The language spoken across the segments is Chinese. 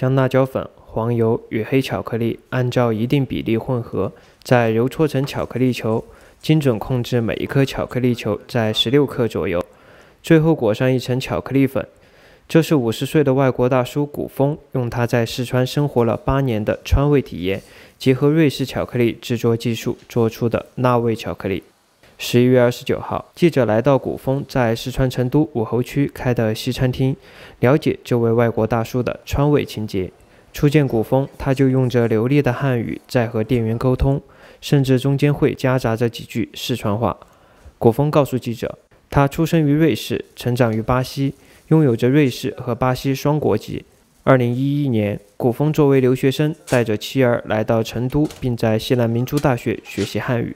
将辣椒粉、黄油与黑巧克力按照一定比例混合，再揉搓成巧克力球，精准控制每一颗巧克力球在十六克左右，最后裹上一层巧克力粉。这是五十岁的外国大叔古风用他在四川生活了八年的川味体验，结合瑞士巧克力制作技术做出的辣味巧克力。十一月二十九号，记者来到古风在四川成都武侯区开的西餐厅，了解这位外国大叔的川味情节。初见古风，他就用着流利的汉语在和店员沟通，甚至中间会夹杂着几句四川话。古风告诉记者，他出生于瑞士，成长于巴西，拥有着瑞士和巴西双国籍。二零一一年，古风作为留学生，带着妻儿来到成都，并在西南民族大学学习汉语。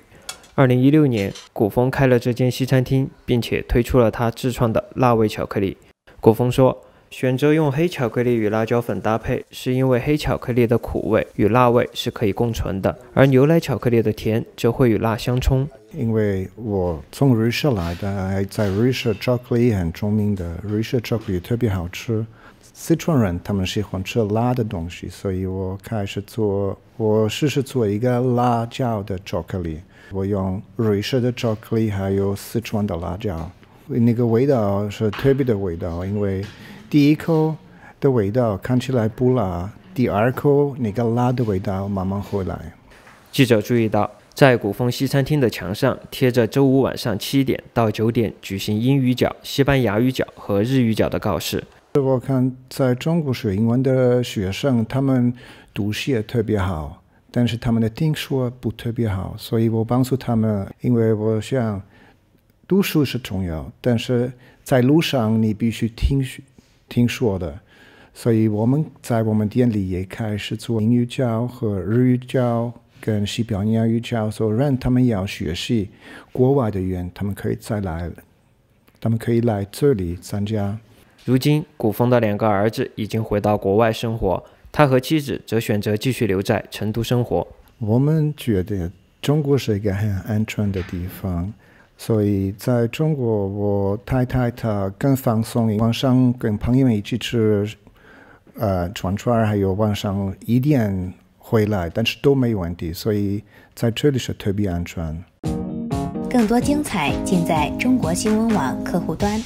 二零一六年，古风开了这间西餐厅，并且推出了他自创的辣味巧克力。古风说。选择用黑巧克力与辣椒粉搭配，是因为黑巧克力的苦味与辣味是可以共存的，而牛奶巧克力的甜则会与辣相冲。因为我从瑞士来的，在瑞士巧克力很出名的，瑞士巧克力特别好吃。四川人他们喜欢吃辣的东西，所以我开始做，我试试做一个辣椒的巧克力。我用瑞士的巧克力还有四川的辣椒，那个味道是特别的味道，因为。第一口的味道看起来不辣，第二口那个辣的味道慢慢回来。记者注意到，在古风西餐厅的墙上贴着周五晚上七点到九点举行英语角、西班牙语角和日语角的告示。我看在中国学英文的学生，他们读写特别好，但是他们的听说不特别好，所以我帮助他们，因为我想读书是重要，但是在路上你必须听说。听说的，所以我们在我们店里也开始做英语教和日语教跟西班牙语教，所以让他们要学习国外的语言，他们可以再来，他们可以来这里参加。如今，古风的两个儿子已经回到国外生活，他和妻子则选择继续留在成都生活。我们觉得中国是一个很安全的地方。所以在中国，我太太她更放松，晚上跟朋友们一起吃，呃串串还有晚上一点回来，但是都没问题，所以在这里是特别安全。更多精彩尽在中国新闻网客户端。